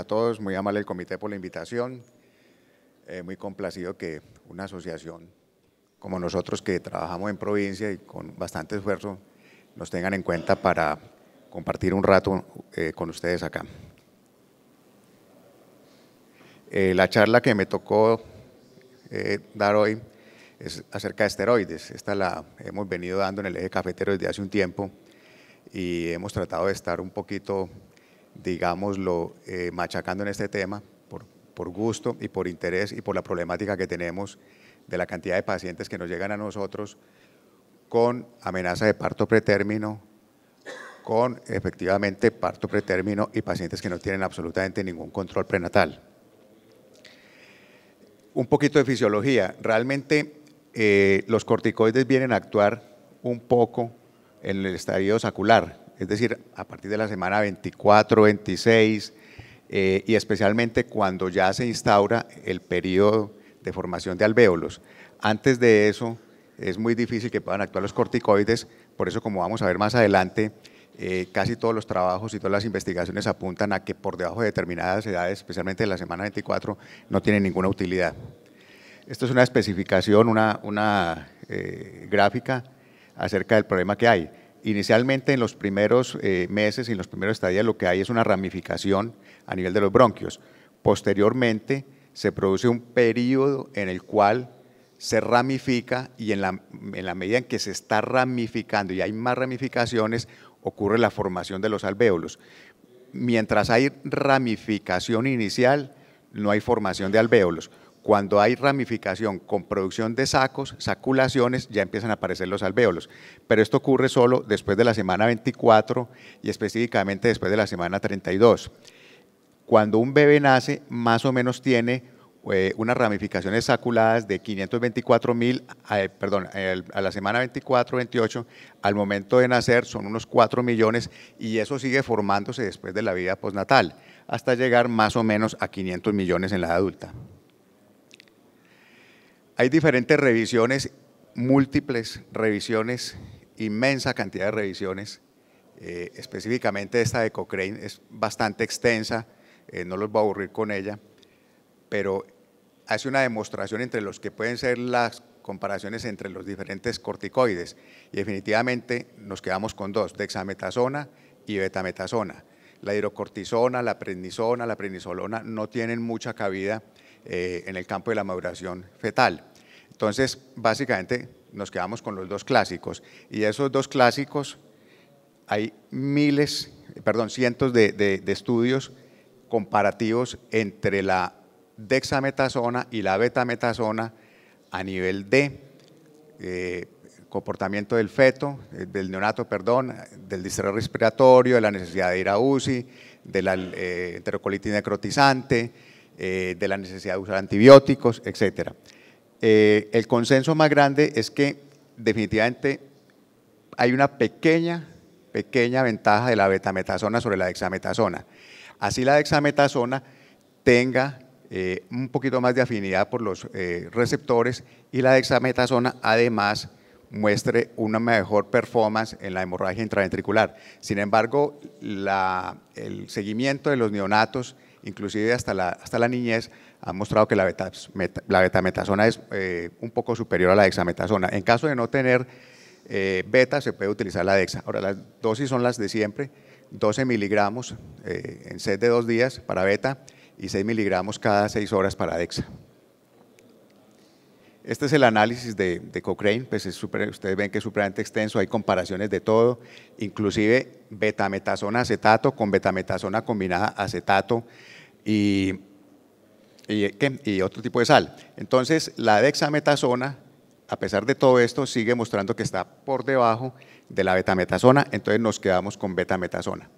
a todos, muy amable el comité por la invitación, eh, muy complacido que una asociación como nosotros que trabajamos en provincia y con bastante esfuerzo nos tengan en cuenta para compartir un rato eh, con ustedes acá. Eh, la charla que me tocó dar hoy es acerca de esteroides. Esta la hemos venido dando en el eje cafetero desde hace un tiempo y hemos tratado de estar un poquito digámoslo, eh, machacando en este tema por, gusto y por interés y por la problemática que tenemos de la cantidad de pacientes que nos llegan a nosotros con amenaza de parto pretérmino, con efectivamente parto pretérmino y pacientes que no tienen absolutamente ningún control prenatal. Un poquito de fisiología. Realmente eh, los corticoides vienen a actuar un poco en el estadio sacular, es decir, a partir de la semana 24, 26, eh, y especialmente cuando ya se instaura el periodo de formación de alvéolos. Antes de eso es muy difícil que puedan actuar los corticoides, por eso como vamos a ver más adelante, eh, casi todos los trabajos y todas las investigaciones apuntan a que por debajo de determinadas edades, especialmente de la semana 24, no tienen ninguna utilidad. Esto es una especificación, una, eh, gráfica acerca del problema que hay inicialmente en los primeros eh, meses y en los primeros estadios lo que hay es una ramificación a nivel de los bronquios. Posteriormente se produce un periodo en el cual se ramifica y en la medida en que se está ramificando y hay más ramificaciones, ocurre la formación de los alvéolos. Mientras hay ramificación inicial, no hay formación de alvéolos. Cuando hay ramificación con producción de sacos, saculaciones, ya empiezan a aparecer los alvéolos. Pero esto ocurre solo después de la semana 24 y específicamente después de la semana 32. Cuando un bebé nace, más o menos tiene eh, unas ramificaciones saculadas de 524 mil, eh, perdón, a la semana 24, 28, al momento de nacer son unos 4 millones y eso sigue formándose después de la vida postnatal, hasta llegar más o menos a 500 millones en la edad adulta. Hay diferentes revisiones, múltiples revisiones, inmensa cantidad de revisiones. Eh, específicamente esta de Cochrane es bastante extensa, eh, no los voy a aburrir con ella, pero hace una demostración entre los que pueden ser las comparaciones entre los diferentes corticoides y definitivamente nos quedamos con dos, dexametasona y betametasona. La hidrocortisona, la prednisona, la prednisolona no tienen mucha cabida eh, en el campo de la maduración fetal. Entonces, básicamente nos quedamos con los dos clásicos. Y esos dos clásicos, hay miles, perdón, cientos de, de, estudios comparativos entre la dexametasona y la betametasona a nivel de eh, comportamiento del feto, eh, del neonato, perdón, del distrés respiratorio, de la necesidad de ir a UCI, de la eh, enterocolitis necrotizante, de la necesidad de usar antibióticos, etcétera. Eh, el consenso más grande es que definitivamente hay una pequeña, pequeña ventaja de la betametasona sobre la dexametasona. Así la dexametasona tenga eh, un poquito más de afinidad por los eh, receptores y la dexametasona además muestre una mejor performance en la hemorragia intraventricular. Sin embargo, el seguimiento de los neonatos, inclusive hasta la niñez, han mostrado que la, beta, betametasona es eh, un poco superior a la dexametasona. En caso de no tener eh, beta, se puede utilizar la dexa. Ahora, las dosis son las de siempre, 12 miligramos eh, en set de dos días para beta y 6 miligramos cada 6 horas para dexa. Este es el análisis de, Cochrane, pues ustedes ven que es supremamente extenso, hay comparaciones de todo, inclusive betametasona acetato con betametasona combinada acetato y y, otro tipo de sal. Entonces, la dexametasona, a pesar de todo esto, sigue mostrando que está por debajo de la betametasona, entonces nos quedamos con betametasona.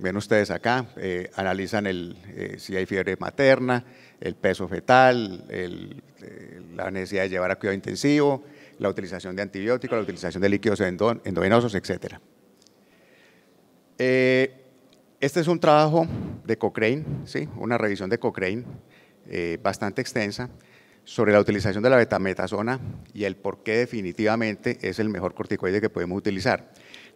Ven ustedes acá, eh, analizan el, eh, si hay fiebre materna, el peso fetal, eh, la necesidad de llevar a cuidado intensivo, la utilización de antibióticos, la utilización de líquidos endovenosos, etc. Este es un trabajo de Cochrane, ¿sí? una revisión de Cochrane eh, bastante extensa sobre la utilización de la betametasona y el por qué definitivamente es el mejor corticoide que podemos utilizar.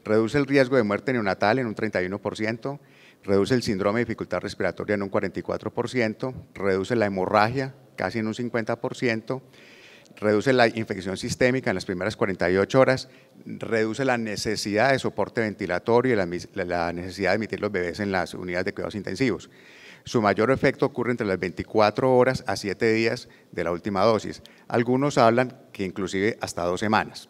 Reduce el riesgo de muerte neonatal en un 31%, reduce el síndrome de dificultad respiratoria en un 44%, reduce la hemorragia casi en un 50%, reduce la infección sistémica en las primeras 48 horas, reduce la necesidad de soporte ventilatorio y la, necesidad de emitir los bebés en las unidades de cuidados intensivos. Su mayor efecto ocurre entre las 24 horas a 7 días de la última dosis. Algunos hablan que inclusive hasta dos semanas.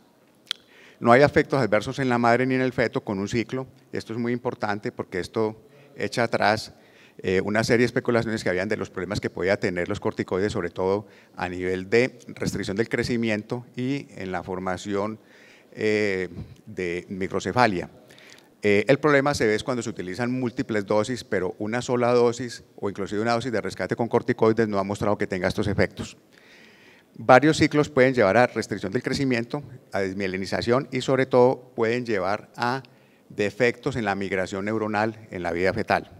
No hay efectos adversos en la madre ni en el feto con un ciclo. Esto es muy importante porque esto echa atrás eh, una serie de especulaciones que habían de los problemas que podía tener los corticoides, sobre todo a nivel de restricción del crecimiento y en la formación eh, de microcefalia. Eh, el problema se ve cuando se utilizan múltiples dosis, pero una sola dosis o inclusive una dosis de rescate con corticoides no ha mostrado que tenga estos efectos. Varios ciclos pueden llevar a restricción del crecimiento, a desmielinización y sobre todo pueden llevar a defectos en la migración neuronal en la vida fetal.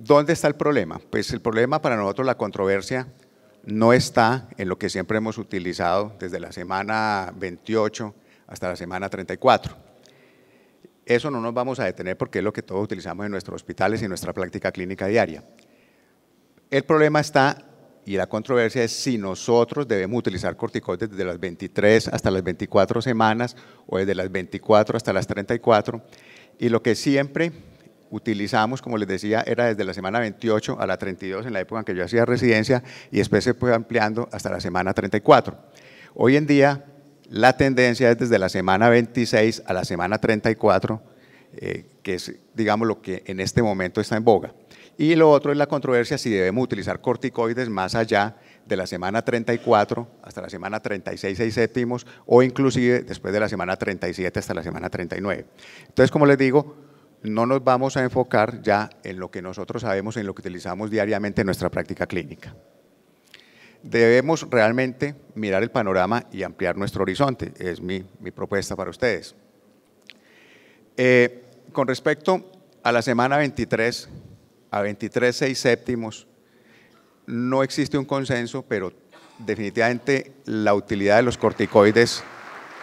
¿Dónde está el problema? Pues el problema para nosotros, la controversia, no está en lo que siempre hemos utilizado desde la semana 28 hasta la semana 34. Eso no nos vamos a detener porque es lo que todos utilizamos en nuestros hospitales y en nuestra práctica clínica diaria. El problema está, y la controversia es si nosotros debemos utilizar corticoides desde las 23 hasta las 24 semanas o desde las 24 hasta las 34. Y lo que siempre utilizamos, como les decía, era desde la semana 28 a la 32, en la época en que yo hacía residencia, y después se fue ampliando hasta la semana 34. Hoy en día, la tendencia es desde la semana 26 a la semana 34, eh, que es, digamos, lo que en este momento está en boga. Y lo otro es la controversia si debemos utilizar corticoides más allá de la semana 34 hasta la semana 36 6 séptimos o inclusive después de la semana 37 hasta la semana 39. Entonces, como les digo, no nos vamos a enfocar ya en lo que nosotros sabemos, en lo que utilizamos diariamente en nuestra práctica clínica. Debemos realmente mirar el panorama y ampliar nuestro horizonte, es mi, propuesta para ustedes. Eh, con respecto a la semana 23, a 23, 6 séptimos, no existe un consenso, pero definitivamente la utilidad de los corticoides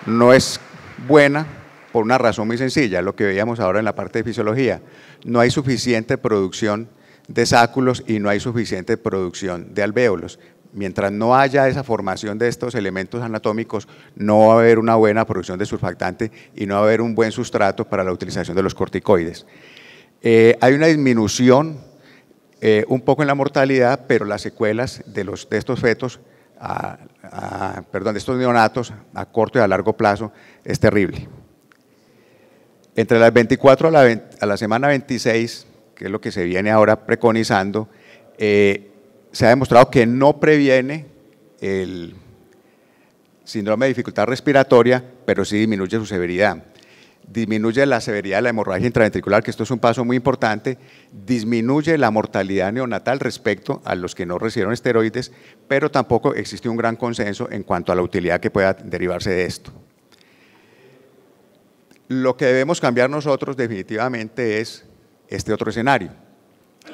no es buena por una razón muy sencilla, lo que veíamos ahora en la parte de fisiología. No hay suficiente producción de sáculos y no hay suficiente producción de alvéolos. Mientras no haya esa formación de estos elementos anatómicos, no va a haber una buena producción de surfactante y no va a haber un buen sustrato para la utilización de los corticoides. Eh, hay una disminución eh, un poco en la mortalidad, pero las secuelas de, los, de estos fetos, perdón, de estos neonatos a corto y a largo plazo es terrible. Entre las 24 a la, semana 26, que es lo que se viene ahora preconizando, eh, se ha demostrado que no previene el síndrome de dificultad respiratoria, pero sí disminuye su severidad. Disminuye la severidad de la hemorragia intraventricular, que esto es un paso muy importante, disminuye la mortalidad neonatal respecto a los que no recibieron esteroides, pero tampoco existe un gran consenso en cuanto a la utilidad que pueda derivarse de esto. Lo que debemos cambiar nosotros definitivamente es este otro escenario.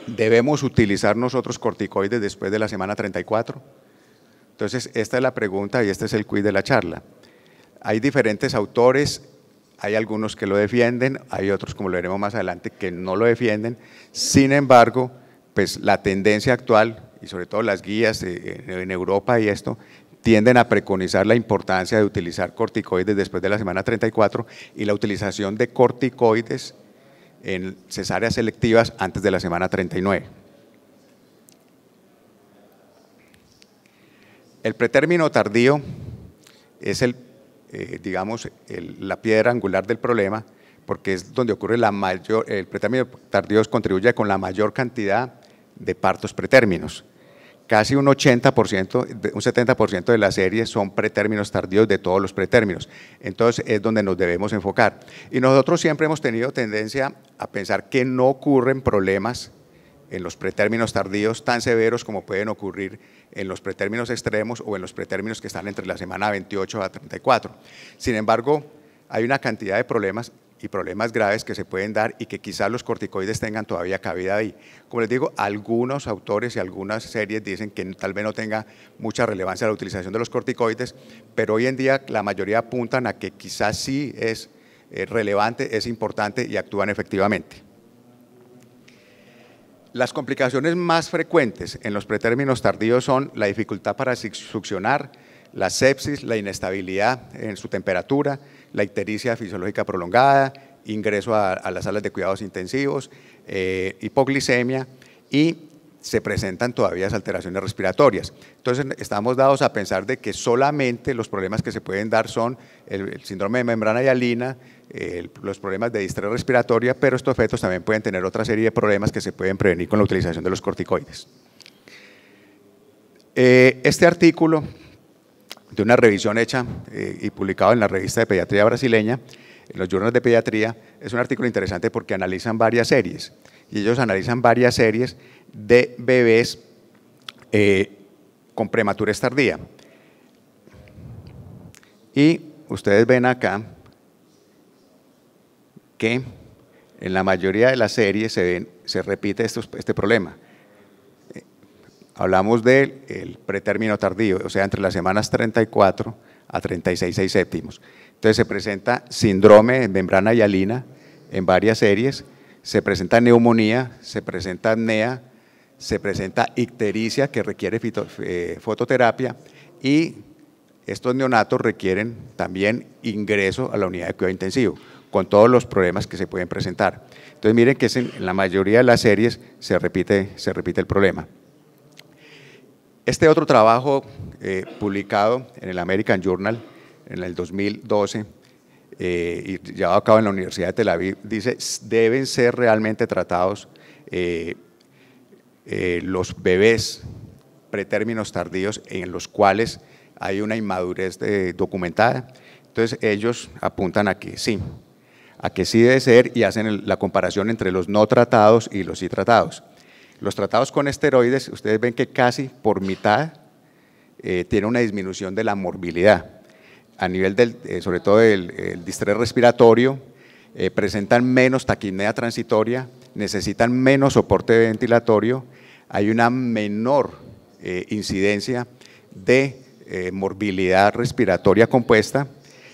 ¿Debemos utilizar nosotros corticoides después de la semana 34? Entonces, esta es la pregunta y este es el quiz de la charla. Hay diferentes autores, hay algunos que lo defienden, hay otros, como lo veremos más adelante, que no lo defienden. Sin embargo, pues la tendencia actual y sobre todo las guías eh, en Europa y esto, tienden a preconizar la importancia de utilizar corticoides después de la semana 34 y la utilización de corticoides en cesáreas selectivas antes de la semana 39. El pretérmino tardío es el, eh, digamos, la piedra angular del problema porque es donde ocurre la mayor, el pretérmino tardío contribuye con la mayor cantidad de partos pretérminos casi un 80%, un 70% de las series son pretérminos tardíos de todos los pretérminos. Entonces es donde nos debemos enfocar. Y nosotros siempre hemos tenido tendencia a pensar que no ocurren problemas en los pretérminos tardíos tan severos como pueden ocurrir en los pretérminos extremos o en los pretérminos que están entre la semana 28 a 34. Sin embargo, hay una cantidad de problemas y problemas graves que se pueden dar y que quizás los corticoides tengan todavía cabida ahí. Como les digo, algunos autores y algunas series dicen que tal vez no tenga mucha relevancia la utilización de los corticoides, pero hoy en día la mayoría apuntan a que quizás sí es eh, relevante, es importante y actúan efectivamente. Las complicaciones más frecuentes en los pretérminos tardíos son la dificultad para succionar, la sepsis, la inestabilidad en su temperatura, la ictericia fisiológica prolongada, ingreso a, las salas de cuidados intensivos, eh, hipoglicemia y se presentan todavía alteraciones respiratorias. Entonces, estamos dados a pensar de que solamente los problemas que se pueden dar son el, síndrome de membrana hialina, alina, los problemas de distrés respiratoria, pero estos fetos también pueden tener otra serie de problemas que se pueden prevenir con la utilización de los corticoides. Eh, este artículo de una revisión hecha eh, y publicada en la revista de pediatría brasileña, en los journals de pediatría, es un artículo interesante porque analizan varias series. Y ellos analizan varias series de bebés eh, con prematura tardía. Y ustedes ven acá que en la mayoría de las series se, repite este problema. Hablamos del pretérmino tardío, o sea, entre las semanas 34 a 36 6 séptimos. Entonces se presenta síndrome en membrana hialina en varias series, se presenta neumonía, se presenta apnea, se presenta ictericia que requiere eh, fototerapia y estos neonatos requieren también ingreso a la unidad de cuidado intensivo con todos los problemas que se pueden presentar. Entonces miren que en la mayoría de las series se repite, se repite el problema. Este otro trabajo eh, publicado en el American Journal en el 2012 eh, y llevado a cabo en la Universidad de Tel Aviv dice deben ser realmente tratados eh, los bebés pretérminos tardíos en los cuales hay una inmadurez documentada. Entonces ellos apuntan a que sí, a que sí debe ser y hacen la comparación entre los no tratados y los sí tratados. Los tratados con esteroides, ustedes ven que casi por mitad eh, tiene una disminución de la morbilidad. A nivel, del, eh, sobre todo, del el distrés respiratorio, eh, presentan menos taquinea transitoria, necesitan menos soporte ventilatorio, hay una menor incidencia de morbilidad respiratoria compuesta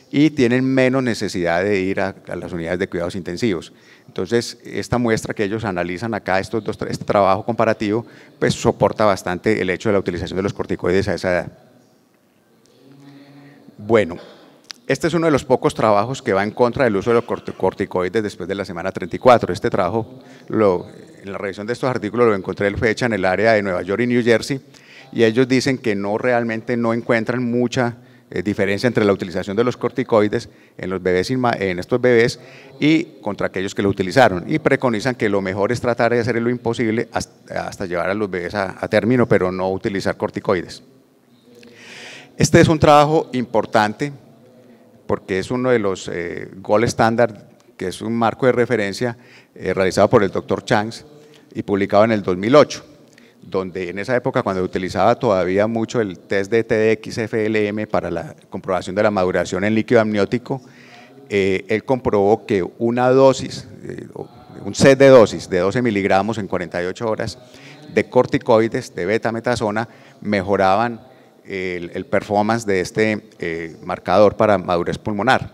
y tienen menos necesidad de ir a, las unidades de cuidados intensivos. Entonces, esta muestra que ellos analizan acá, estos dos, este trabajo comparativo, pues soporta bastante el hecho de la utilización de los corticoides a esa edad. Bueno, este es uno de los pocos trabajos que va en contra del uso de los corticoides después de la semana 34. Este trabajo, lo, en la revisión de estos artículos, lo encontré en fecha en el área de Nueva York y New Jersey, y ellos dicen que no realmente no encuentran mucha eh, diferencia entre la utilización de los corticoides en, los bebés en estos bebés y contra aquellos que lo utilizaron. Y preconizan que lo mejor es tratar de hacer lo imposible hasta, llevar a los bebés a, término, pero no utilizar corticoides. Este es un trabajo importante porque es uno de los eh, goals estándar, standard, que es un marco de referencia eh, realizado por el doctor Changs y publicado en el 2008 donde en esa época cuando utilizaba todavía mucho el test de TDX-FLM para la comprobación de la maduración en líquido amniótico, eh, él comprobó que una dosis, eh, un set de dosis de 12 miligramos en 48 horas de corticoides, de betametasona, mejoraban el, performance de este eh, marcador para madurez pulmonar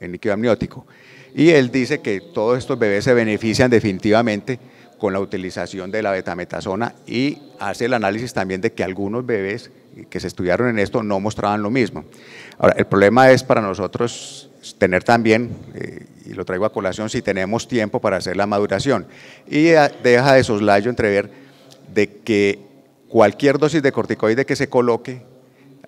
en líquido amniótico. Y él dice que todos estos bebés se benefician definitivamente con la utilización de la betametasona y hace el análisis también de que algunos bebés que se estudiaron en esto no mostraban lo mismo. Ahora, el problema es para nosotros tener también, eh, y lo traigo a colación, si tenemos tiempo para hacer la maduración. Y deja de soslayo entrever de que cualquier dosis de corticoide que se coloque,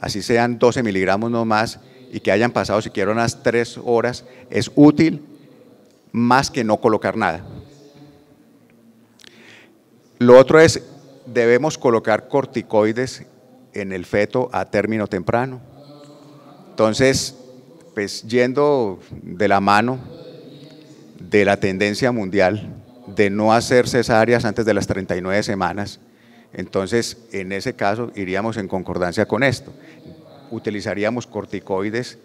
así sean 12 miligramos no más, y que hayan pasado siquiera unas tres horas, es útil más que no colocar nada. Lo otro es, debemos colocar corticoides en el feto a término temprano. Entonces, pues yendo de la mano de la tendencia mundial de no hacer cesáreas antes de las 39 semanas, entonces en ese caso iríamos en concordancia con esto. Utilizaríamos corticoides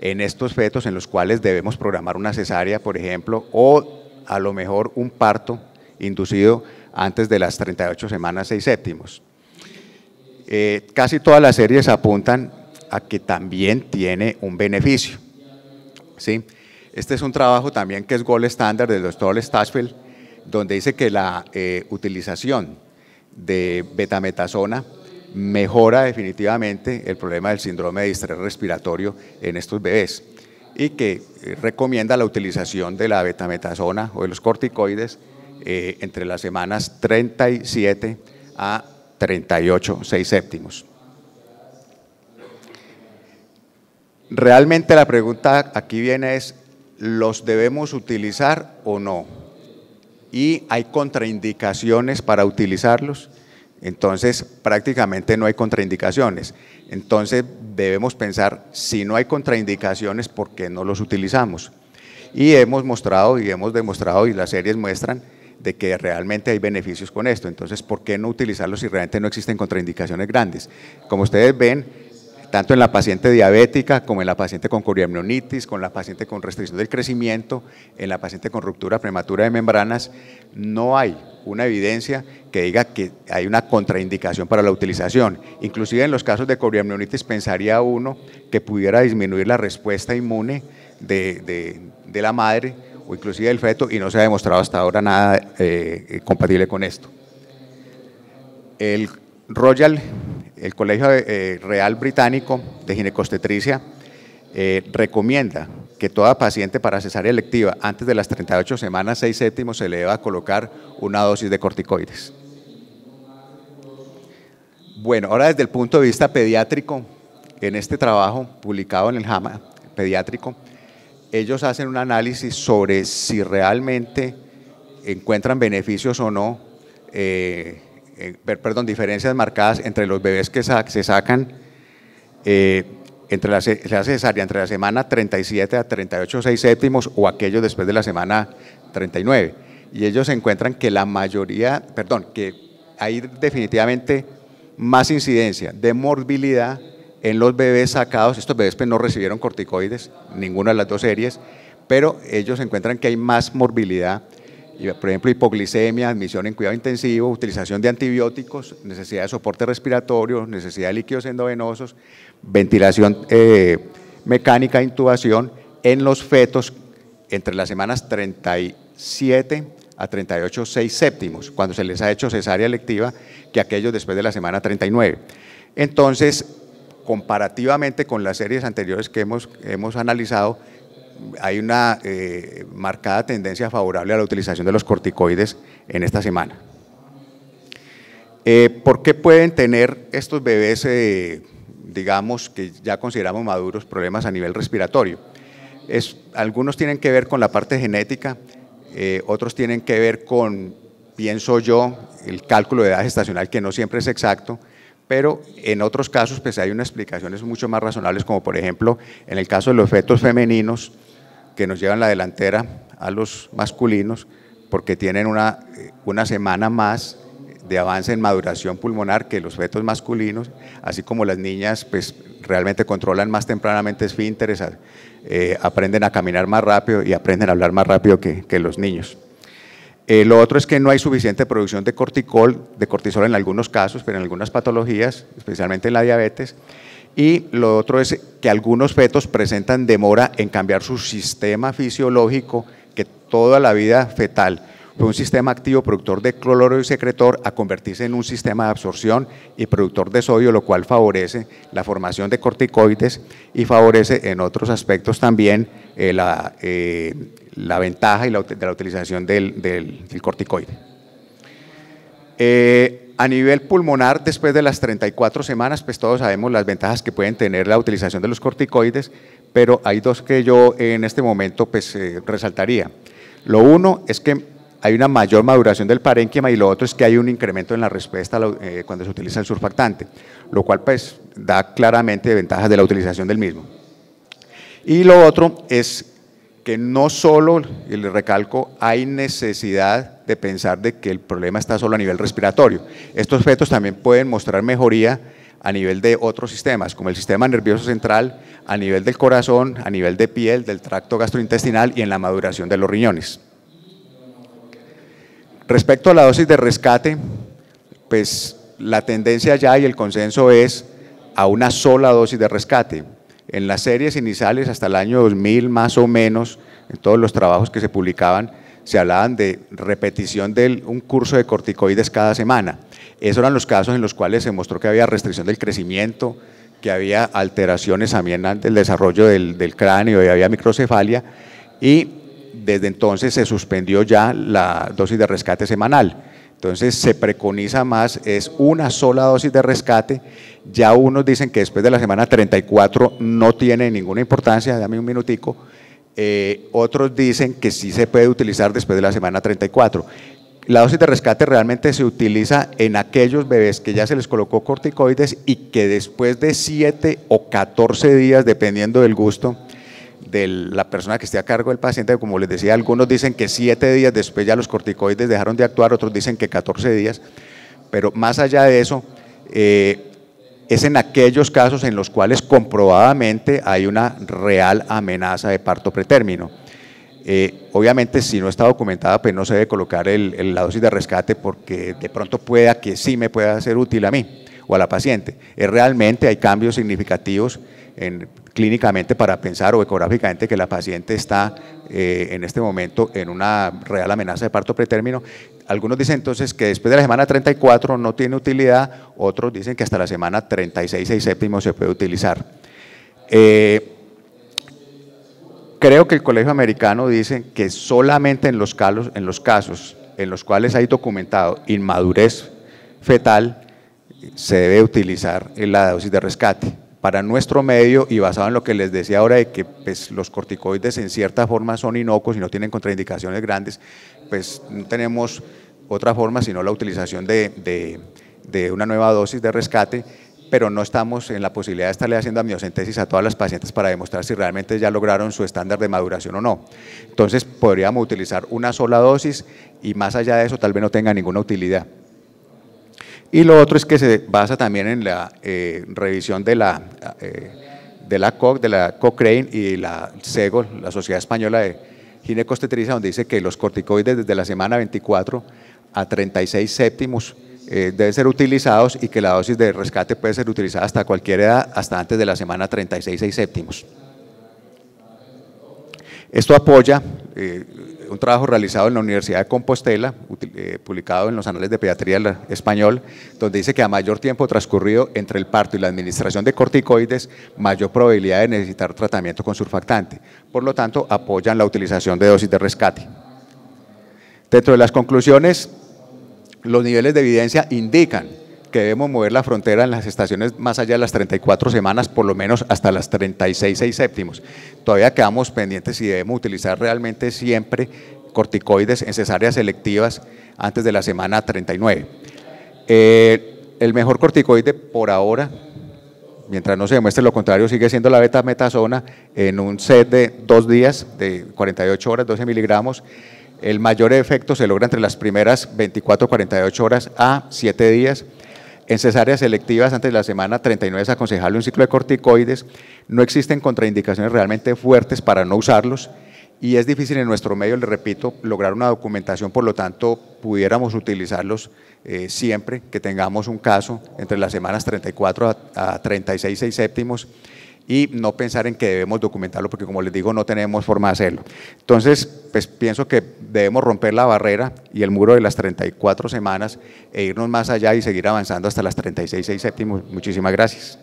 en estos fetos en los cuales debemos programar una cesárea, por ejemplo, o a lo mejor un parto inducido antes de las 38 semanas 6 séptimos. Eh, casi todas las series apuntan a que también tiene un beneficio. ¿sí? Este es un trabajo también que es gol estándar del doctor Stashfield, donde dice que la eh, utilización de betametasona mejora definitivamente el problema del síndrome de estrés respiratorio en estos bebés y que eh, recomienda la utilización de la betametasona o de los corticoides eh, entre las semanas 37 a 38, 6 séptimos. Realmente la pregunta aquí viene es, ¿los debemos utilizar o no? Y hay contraindicaciones para utilizarlos. Entonces, prácticamente no hay contraindicaciones. Entonces, debemos pensar, si no hay contraindicaciones, ¿por qué no los utilizamos? Y hemos mostrado y hemos demostrado, y las series muestran, de que realmente hay beneficios con esto. Entonces, ¿por qué no utilizarlo si realmente no existen contraindicaciones grandes? Como ustedes ven, tanto en la paciente diabética como en la paciente con coriamnionitis, con la paciente con restricción del crecimiento, en la paciente con ruptura prematura de membranas, no hay una evidencia que diga que hay una contraindicación para la utilización. Inclusive en los casos de coriamnionitis, pensaría uno que pudiera disminuir la respuesta inmune de la madre o inclusive el feto y no se ha demostrado hasta ahora nada eh, compatible con esto. El Royal, el Colegio eh, Real Británico de Ginecostetricia, eh, recomienda que toda paciente para cesárea electiva antes de las 38 semanas 6 séptimos se le deba colocar una dosis de corticoides. Bueno, ahora desde el punto de vista pediátrico, en este trabajo publicado en el JAMA pediátrico, ellos hacen un análisis sobre si realmente encuentran beneficios o no, eh, eh, perdón, diferencias marcadas entre los bebés que se sacan eh, entre la, cesárea entre la semana 37 a 38, 6 séptimos o aquellos después de la semana 39. Y ellos encuentran que la mayoría, perdón, que hay definitivamente más incidencia de morbilidad en los bebés sacados, estos bebés pues, no recibieron corticoides, ninguna de las dos series, pero ellos encuentran que hay más morbilidad, por ejemplo, hipoglicemia, admisión en cuidado intensivo, utilización de antibióticos, necesidad de soporte respiratorio, necesidad de líquidos endovenosos, ventilación eh, mecánica, intubación en los fetos entre las semanas 37 a 38, 6 séptimos, cuando se les ha hecho cesárea electiva, que aquellos después de la semana 39. Entonces, comparativamente con las series anteriores que hemos, analizado, hay una eh, marcada tendencia favorable a la utilización de los corticoides en esta semana. Eh, ¿Por qué pueden tener estos bebés, eh, digamos, que ya consideramos maduros, problemas a nivel respiratorio? algunos tienen que ver con la parte genética, otros tienen que ver con, pienso yo, el cálculo de edad gestacional, que no siempre es exacto, pero en otros casos pues hay unas explicaciones mucho más razonables, como por ejemplo en el caso de los fetos femeninos que nos llevan la delantera a los masculinos porque tienen una, eh, semana más de avance en maduración pulmonar que los fetos masculinos, así como las niñas pues realmente controlan más tempranamente esfínteres, eh, aprenden a caminar más rápido y aprenden a hablar más rápido que los niños. Eh, lo otro es que no hay suficiente producción de corticol, de cortisol en algunos casos, pero en algunas patologías, especialmente en la diabetes. Y lo otro es que algunos fetos presentan demora en cambiar su sistema fisiológico, que toda la vida fetal fue un sistema activo productor de cloruro y secretor a convertirse en un sistema de absorción y productor de sodio, lo cual favorece la formación de corticoides y favorece en otros aspectos también eh, la, eh, la ventaja y la, de la utilización del, corticoide. Eh, a nivel pulmonar, después de las 34 semanas, pues todos sabemos las ventajas que pueden tener la utilización de los corticoides, pero hay dos que yo en este momento pues, eh, resaltaría. Lo uno es que hay una mayor maduración del parénquima y lo otro es que hay un incremento en la respuesta eh, cuando se utiliza el surfactante, lo cual pues da claramente ventajas de la utilización del mismo. Y lo otro es que no solo, y le recalco, hay necesidad de pensar de que el problema está solo a nivel respiratorio. Estos fetos también pueden mostrar mejoría a nivel de otros sistemas, como el sistema nervioso central, a nivel del corazón, a nivel de piel, del tracto gastrointestinal y en la maduración de los riñones. Respecto a la dosis de rescate, pues la tendencia ya y el consenso es a una sola dosis de rescate. En las series iniciales, hasta el año 2000 más o menos, en todos los trabajos que se publicaban, se hablaban de repetición de un curso de corticoides cada semana. Esos eran los casos en los cuales se mostró que había restricción del crecimiento, que había alteraciones también del desarrollo del, del cráneo y había microcefalia. Y desde entonces se suspendió ya la dosis de rescate semanal. Entonces se preconiza más, es una sola dosis de rescate. Ya unos dicen que después de la semana 34 no tiene ninguna importancia, dame un minutico. Eh, otros dicen que sí se puede utilizar después de la semana 34. La dosis de rescate realmente se utiliza en aquellos bebés que ya se les colocó corticoides y que después de 7 o 14 días, dependiendo del gusto, de la persona que esté a cargo del paciente. Como les decía, algunos dicen que siete días después ya los corticoides dejaron de actuar, otros dicen que 14 días. Pero más allá de eso, eh, es en aquellos casos en los cuales comprobadamente hay una real amenaza de parto pretérmino. Eh, obviamente, si no está documentada, pues no se debe colocar el, la dosis de rescate porque de pronto pueda que sí me pueda ser útil a mí o a la paciente. Es eh, realmente hay cambios significativos en clínicamente para pensar o ecográficamente que la paciente está eh, en este momento en una real amenaza de parto pretérmino. Algunos dicen entonces que después de la semana 34 no tiene utilidad, otros dicen que hasta la semana 36, y séptimo se puede utilizar. Eh, creo que el Colegio Americano dice que solamente en los, casos, en los casos en los cuales hay documentado inmadurez fetal se debe utilizar la dosis de rescate para nuestro medio y basado en lo que les decía ahora de que pues, los corticoides en cierta forma son inocuos y no tienen contraindicaciones grandes, pues no tenemos otra forma sino la utilización de, de una nueva dosis de rescate, pero no estamos en la posibilidad de estarle haciendo amniocentesis a todas las pacientes para demostrar si realmente ya lograron su estándar de maduración o no. Entonces podríamos utilizar una sola dosis y más allá de eso tal vez no tenga ninguna utilidad. Y lo otro es que se basa también en la eh, revisión de la, eh, de la COC, de la Cochrane y la SEGO, la Sociedad Española de Ginecostetricia, donde dice que los corticoides desde la semana 24 a 36 séptimos eh, deben ser utilizados y que la dosis de rescate puede ser utilizada hasta cualquier edad, hasta antes de la semana 36 6 séptimos. Esto apoya, un trabajo realizado en la Universidad de Compostela, eh, publicado en los Anales de Pediatría Español, donde dice que a mayor tiempo transcurrido entre el parto y la administración de corticoides, mayor probabilidad de necesitar tratamiento con surfactante. Por lo tanto, apoyan la utilización de dosis de rescate. Dentro de las conclusiones, los niveles de evidencia indican que debemos mover la frontera en las estaciones más allá de las 34 semanas, por lo menos hasta las 36, 6 séptimos. Todavía quedamos pendientes si debemos utilizar realmente siempre corticoides en cesáreas selectivas antes de la semana 39. Eh, el mejor corticoide por ahora, mientras no se demuestre lo contrario, sigue siendo la beta metasona en un set de dos días, de 48 horas, 12 miligramos. El mayor efecto se logra entre las primeras 24-48 horas a 7 días. En cesáreas selectivas antes de la semana 39 es aconsejable un ciclo de corticoides. No existen contraindicaciones realmente fuertes para no usarlos y es difícil en nuestro medio, le repito, lograr una documentación, por lo tanto, pudiéramos utilizarlos eh, siempre que tengamos un caso entre las semanas 34 a, 36 6 séptimos y no pensar en que debemos documentarlo, porque como les digo, no tenemos forma de hacerlo. Entonces, pues pienso que debemos romper la barrera y el muro de las 34 semanas e irnos más allá y seguir avanzando hasta las 36, 6 séptimos. Muchísimas gracias.